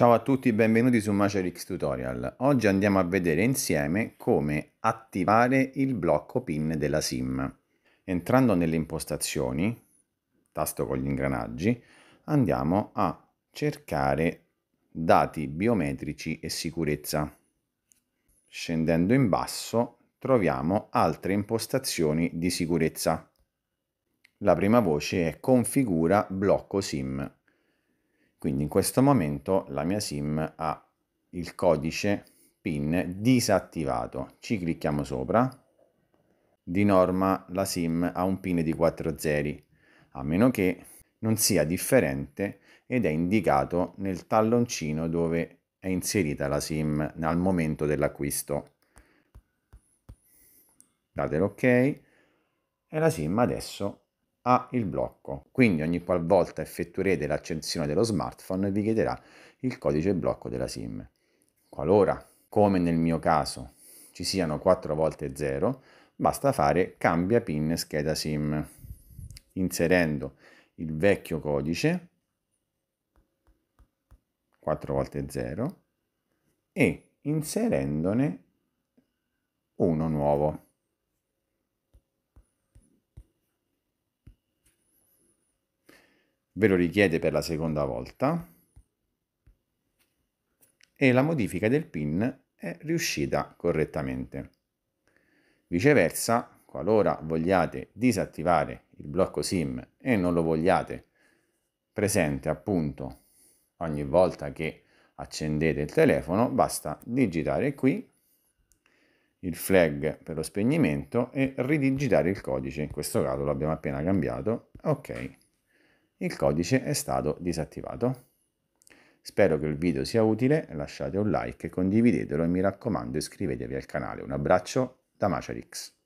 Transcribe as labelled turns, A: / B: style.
A: Ciao a tutti, benvenuti su Macerix Tutorial. Oggi andiamo a vedere insieme come attivare il blocco PIN della SIM. Entrando nelle impostazioni, tasto con gli ingranaggi, andiamo a cercare dati biometrici e sicurezza. Scendendo in basso troviamo altre impostazioni di sicurezza. La prima voce è configura blocco SIM quindi in questo momento la mia SIM ha il codice PIN disattivato. Ci clicchiamo sopra. Di norma la SIM ha un PIN di 4 zeri, a meno che non sia differente ed è indicato nel talloncino dove è inserita la SIM al momento dell'acquisto. Date l'ok e la SIM adesso è ha il blocco. Quindi ogni qualvolta effettuerete l'accensione dello smartphone vi chiederà il codice blocco della SIM. Qualora, come nel mio caso, ci siano 4 volte 0, basta fare cambia PIN scheda SIM inserendo il vecchio codice 4 volte 0 e inserendone uno nuovo. ve lo richiede per la seconda volta e la modifica del PIN è riuscita correttamente. Viceversa, qualora vogliate disattivare il blocco SIM e non lo vogliate presente appunto ogni volta che accendete il telefono, basta digitare qui il flag per lo spegnimento e ridigitare il codice, in questo caso l'abbiamo appena cambiato, ok il codice è stato disattivato. Spero che il video sia utile, lasciate un like, condividetelo e mi raccomando iscrivetevi al canale. Un abbraccio da Macerix.